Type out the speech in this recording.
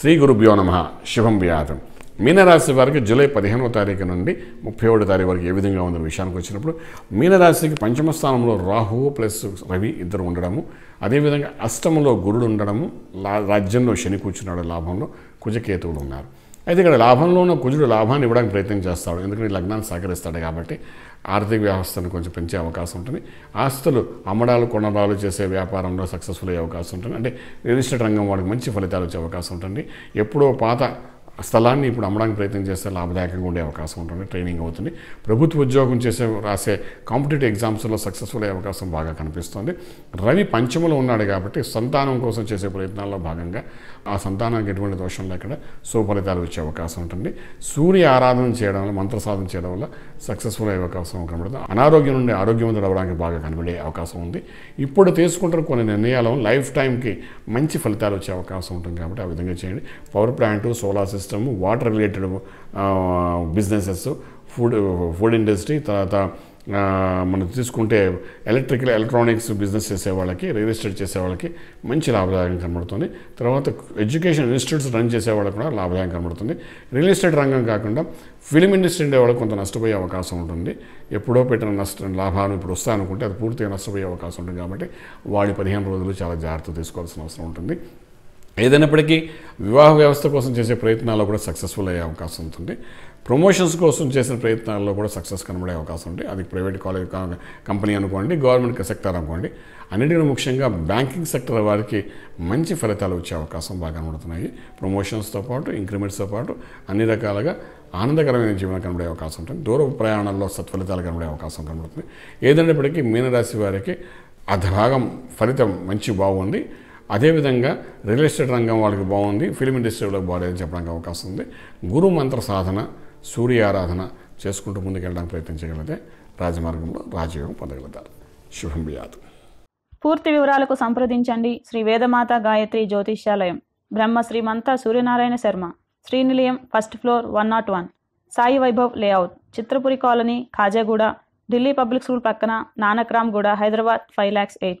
శ్రీ గురుభ్యో నమ శుభం వ్యాధం మీనరాశి వారికి జూలై పదిహేనవ తారీఖు నుండి ముప్పై ఒకటి తారీఖు వరకు ఏ విధంగా ఉందన్న విషయానికి వచ్చినప్పుడు మీనరాశికి పంచమ స్థానంలో రాహువు ప్లస్ రవి ఇద్దరు ఉండడము అదేవిధంగా అష్టమంలో గురుడు ఉండడము రాజ్యంలో శని కూర్చున్నాడు లాభంలో కుజకేతువులు ఉన్నారు అయితే ఇక్కడ లాభంలో ఉన్న కుజుడు లాభాన్ని ఇవ్వడానికి ప్రయత్నం చేస్తాడు ఎందుకంటే లగ్నాన్ని సహకరిస్తాడు కాబట్టి ఆర్థిక వ్యవస్థను కొంచెం పెంచే అవకాశం ఉంటుంది ఆస్తులు అమ్మడాలు కొనడాలు చేసే వ్యాపారంలో సక్సెస్ఫుల్ అయ్యే అవకాశం ఉంటుంది అంటే రియల్ ఎస్టేట్ రంగం వాడికి మంచి ఫలితాలు వచ్చే అవకాశం ఉంటుంది ఎప్పుడో పాత స్థలాన్ని ఇప్పుడు అమ్మడానికి ప్రయత్నం చేస్తే లాభదాయకంగా ఉండే అవకాశం ఉంటుంది ట్రైనింగ్ అవుతుంది ప్రభుత్వ ఉద్యోగం చేసే రాసే కాంపిటేటివ్ ఎగ్జామ్స్లో సక్సెస్ఫుల్ అయ్యే అవకాశం బాగా కనిపిస్తుంది రవి పంచమలో ఉన్నాడు కాబట్టి సంతానం కోసం చేసే ప్రయత్నాల్లో భాగంగా ఆ సంతానానికి ఎటువంటి దోషం లేకుండా సుఫలితాలు వచ్చే అవకాశం ఉంటుంది సూర్య ఆరాధన చేయడం వల్ల మంత్ర సాధన చేయడం వల్ల సక్సెస్ఫుల్ అయ్యే అవకాశం కనబడుతుంది అనారోగ్యం నుండి ఆరోగ్యం అవ్వడానికి బాగా కనబడే అవకాశం ఉంది ఇప్పుడు తీసుకుంటున్న కొన్ని నిర్ణయాలను లైఫ్ టైంకి మంచి ఫలితాలు వచ్చే అవకాశం ఉంటుంది కాబట్టి ఆ విధంగా చేయండి power plant solar system system water related businesses food food industry తర్వాత మనం తీసుకుంటే ఎలక్ట్రికల్ ఎలక్ట్రానిక్స్ బిజినెస్ చేసే వాళ్ళకి రియల్ ఎస్టేట్ చేసే వాళ్ళకి మంచి లాభదాయం కనబడుతుంది తర్వాత ఎడ్యుకేషన్ ఇన్స్టిట్యూట్స్ రన్ చేసే వాళ్ళకి కూడా లాభదాయం కనబడుతుంది రియల్ ఎస్టేట్ రంగం కాకుండా ఫిలిం ఇండస్ట్రీ ఉండే వాళ్ళకి కొంత నష్టపోయే అవకాశం ఉంటుంది ఎప్పుడో పెట్టిన నష్టం లాభాలు ఇప్పుడు వస్తాయనుకుంటే అది పూర్తిగా నష్టపోయే అవకాశం ఉంటుంది కాబట్టి వాళ్ళు పదిహేను రోజులు చాలా జాగ్రత్త తీసుకోవాల్సిన అవసరం ఉంటుంది ఏదైనప్పటికీ వివాహ వ్యవస్థ కోసం చేసే ప్రయత్నాల్లో కూడా సక్సెస్ఫుల్ అయ్యే అవకాశం ఉంటుంది ప్రమోషన్స్ కోసం చేసిన ప్రయత్నాల్లో కూడా సక్సెస్ కనబడే అవకాశం ఉంది అది ప్రైవేట్ కాలేజ్ కంపెనీ అనుకోండి గవర్నమెంట్ సెక్టర్ అనుకోండి అన్నిటికీ ముఖ్యంగా బ్యాంకింగ్ సెక్టర్ వారికి మంచి ఫలితాలు వచ్చే అవకాశం బాగా కనబడుతున్నాయి ప్రమోషన్స్తో పాటు ఇంక్రిమెంట్స్తో పాటు అన్ని రకాలుగా ఆనందకరమైన జీవనం కనబడే అవకాశం ఉంటుంది దూర ప్రయాణాల్లో సత్ఫలితాలు కనబడే అవకాశం కనబడుతుంది ఏదైనప్పటికీ మీనరాశి వారికి అర్ధభాగం ఫలితం మంచి బాగుంది అదేవిధంగా రియల్ ఎస్టేట్ రంగం వాళ్ళకి బాగుంది ఫిలిం ఇండస్ట్రీలో బాగాలేదని చెప్పడానికి అవకాశం ఉంది గురు మంత్ర సాధన సూర్య ఆరాధన చేసుకుంటూ ముందుకెళ్ళడానికి ప్రయత్నించగలిగితే రాజమార్గంలో రాజయోగం పొందగలుగుతారు శుభం వ్యాధు పూర్తి వివరాలకు సంప్రదించండి శ్రీ వేదమాత Gayatri Jyotishyalayam Brahma Mantha Suryanarayana Sharma Srinilayam first floor one naught one Sai Vaibhav layout Chitrapuri colony Khajaguda Delhi public school పక్కన నానక్రామ్ గూడ హైదరాబాద్ ఫైవ్ ల్యాక్స్ ఎయిట్